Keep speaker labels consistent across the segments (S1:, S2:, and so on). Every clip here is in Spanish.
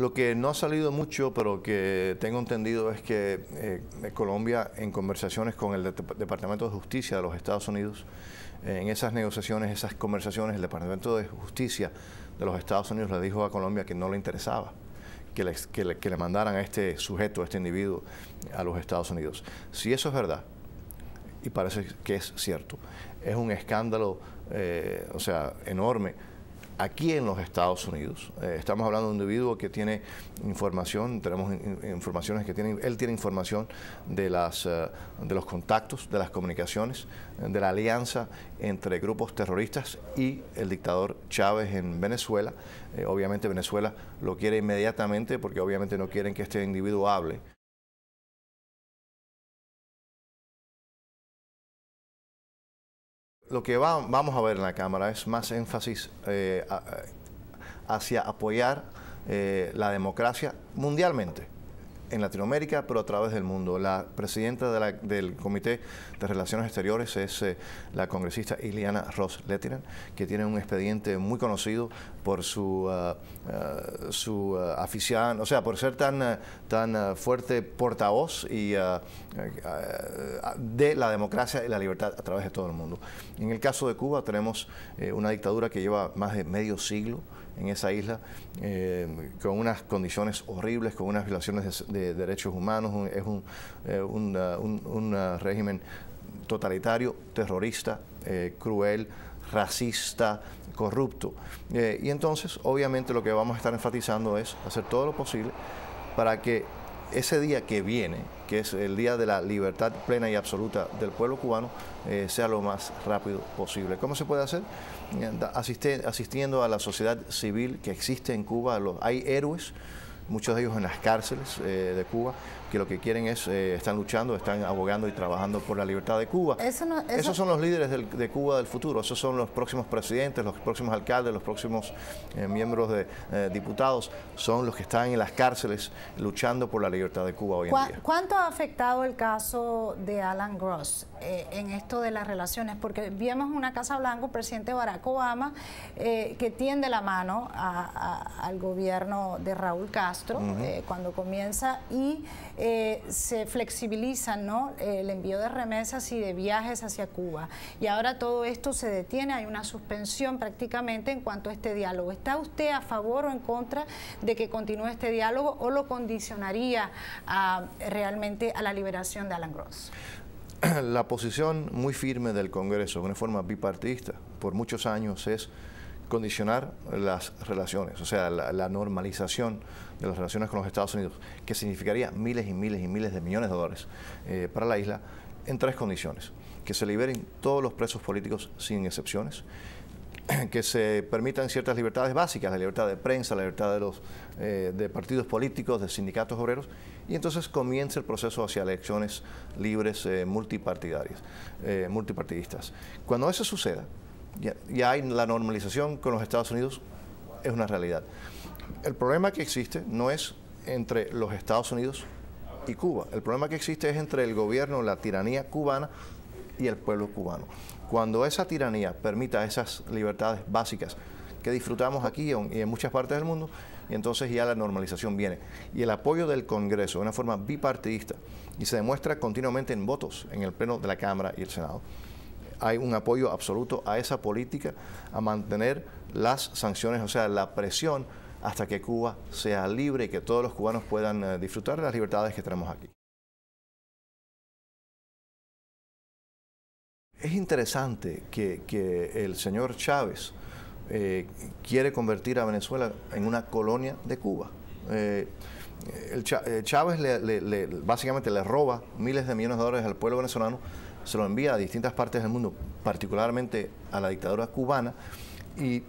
S1: Lo que no ha salido mucho, pero que tengo entendido es que eh, eh, Colombia, en conversaciones con el Departamento de Justicia de los Estados Unidos, eh, en esas negociaciones, esas conversaciones, el Departamento de Justicia de los Estados Unidos le dijo a Colombia que no le interesaba que le, mandaran a este sujeto, a este individuo, a los Estados Unidos. Si eso es verdad, y parece que es cierto, es un escándalo, o sea, enorme aquí en los Estados Unidos. Eh, estamos hablando de un individuo que tiene información, tenemos informaciones que tiene, él tiene información de, las, eh, de los contactos, de las comunicaciones, eh, de la alianza entre grupos terroristas y el dictador Chávez en Venezuela. obviamente Venezuela lo quiere inmediatamente porque obviamente no quieren que este individuo hable. lo que vamos a ver en la Cámara es más énfasis eh, eh, hacia apoyar eh, la democracia mundialmente en Latinoamérica, pero a través del mundo. La presidenta del Comité de Relaciones Exteriores es eh, la congresista Iliana Ross Lettinen, que tiene un expediente muy conocido por su, ah, ah, su ah, afición, o sea, por ser tan, tan fuerte portavoz y, de la democracia y la libertad a través de todo el mundo. En el caso de Cuba tenemos eh, una dictadura que lleva más de medio siglo en esa isla, eh, con unas condiciones horribles, con unas violaciones de derechos humanos, es un, eh, eh, eh, régimen totalitario, terrorista, cruel, racista, corrupto. y entonces, obviamente, lo que vamos a estar enfatizando es hacer todo lo posible para que ese día que viene, que es el día de la libertad plena y absoluta del pueblo cubano, sea lo más rápido posible. ¿Cómo se puede hacer? asistiendo a la sociedad civil que existe en Cuba, hay héroes muchos de ellos en las cárceles eh, de Cuba, que lo que quieren es, eh, están luchando, están abogando y trabajando por la libertad de Cuba.
S2: Esos son
S1: los líderes de Cuba del futuro, esos son los próximos presidentes, los próximos alcaldes, los próximos eh, miembros de diputados, son los que están en las cárceles luchando por la libertad de Cuba hoy en día.
S2: ¿Cuánto ha afectado el caso de Alan Gross en esto de las relaciones? Porque vimos una Casa Blanca, el presidente Barack Obama, que tiende la mano al gobierno de Raúl Castro eh, cuando comienza, y eh, se flexibiliza el envío de remesas y de viajes hacia Cuba. Y ahora todo esto se detiene, hay una suspensión prácticamente en cuanto a este diálogo. ¿Está usted a favor o en contra de que continúe este diálogo o lo condicionaría realmente a la liberación de Alan Gross?
S1: La posición muy firme del Congreso, de una forma bipartidista, por muchos años es condicionar las relaciones, o sea, la, normalización de las relaciones con los Estados Unidos, que significaría miles y miles y miles de millones de dólares eh, para la isla, en tres condiciones. Que se liberen todos los presos políticos sin excepciones, que se permitan ciertas libertades básicas, la libertad de prensa, la libertad de los eh, de partidos políticos, de sindicatos obreros, y entonces comience el proceso hacia elecciones libres eh, multipartidarias, multipartidistas. Cuando eso suceda, ya, hay la normalización con los Estados Unidos, es una realidad. El problema que existe no es entre los Estados Unidos y Cuba. El problema que existe es entre el gobierno, la tiranía cubana y el pueblo cubano. Cuando esa tiranía permita esas libertades básicas que disfrutamos aquí y en muchas partes del mundo, y entonces ya la normalización viene. Y el apoyo del Congreso de una forma bipartidista, y se demuestra continuamente en votos en el Pleno de la Cámara y el Senado, hay un apoyo absoluto a esa política, a mantener las sanciones, o sea, la presión hasta que Cuba sea libre y que todos los cubanos puedan eh, disfrutar de las libertades que tenemos aquí. Es interesante que, el señor Chávez eh, quiere convertir a Venezuela en una colonia de Cuba. Eh, Chávez básicamente le roba miles de millones de dólares al pueblo venezolano se lo envía a distintas partes del mundo, particularmente a la dictadura cubana, y,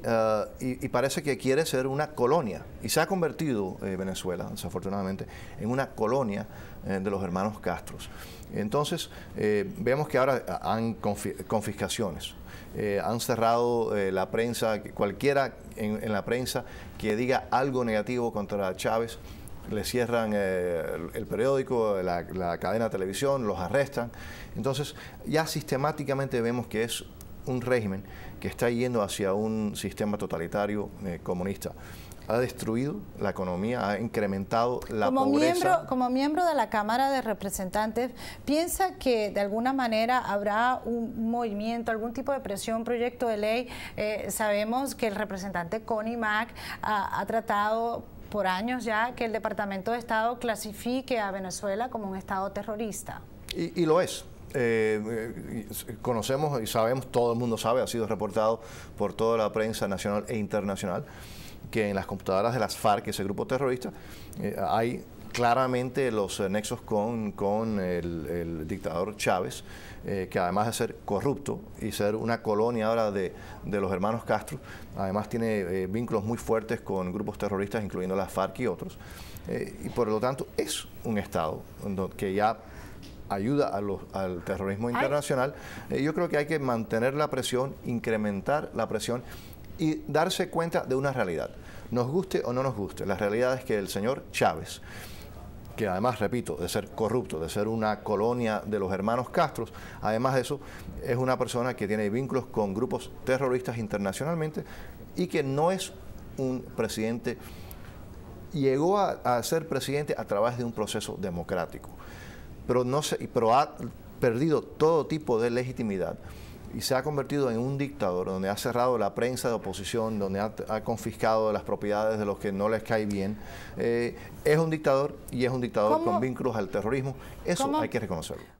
S1: eh, parece que quiere ser una colonia, y se ha convertido eh, Venezuela, desafortunadamente, en una colonia eh, de los hermanos Castros. Entonces, vemos que ahora han confiscaciones, han cerrado la prensa, cualquiera en, la prensa que diga algo negativo contra Chávez le cierran eh, el periódico, la, cadena de televisión, los arrestan. Entonces, ya sistemáticamente vemos que es un régimen que está yendo hacia un sistema totalitario eh, comunista. Ha destruido la economía, ha incrementado la como pobreza.
S2: como miembro de la Cámara de Representantes, ¿piensa que de alguna manera habrá un movimiento, algún tipo de presión, proyecto de ley? Eh, sabemos que el representante Connie Mack ha tratado por años ya que el Departamento de Estado clasifique a Venezuela como un Estado terrorista. Y,
S1: lo es. Eh, eh, conocemos y sabemos, todo el mundo sabe, ha sido reportado por toda la prensa nacional e internacional, que en las computadoras de las FARC, ese grupo terrorista, eh, hay claramente los eh, nexos con, con el, dictador Chávez, eh, que además de ser corrupto y ser una colonia ahora de, los hermanos Castro, además tiene eh, vínculos muy fuertes con grupos terroristas, incluyendo las FARC y otros. y por lo tanto es un Estado que ya ayuda al terrorismo internacional. yo creo que hay que mantener la presión, incrementar la presión y darse cuenta de una realidad. Nos guste o no nos guste, la realidad es que el señor Chávez, que además, repito, de ser corrupto, de ser una colonia de los hermanos castros además de eso, es una persona que tiene vínculos con grupos terroristas internacionalmente y que no es un presidente, llegó a, a ser presidente a través de un proceso democrático, pero, no se, pero ha perdido todo tipo de legitimidad y se ha convertido en un dictador, donde ha cerrado la prensa de oposición, donde ha, confiscado las propiedades de los que no les cae bien. Eh, es un dictador y es un dictador con vínculos al terrorismo. Eso hay que reconocerlo.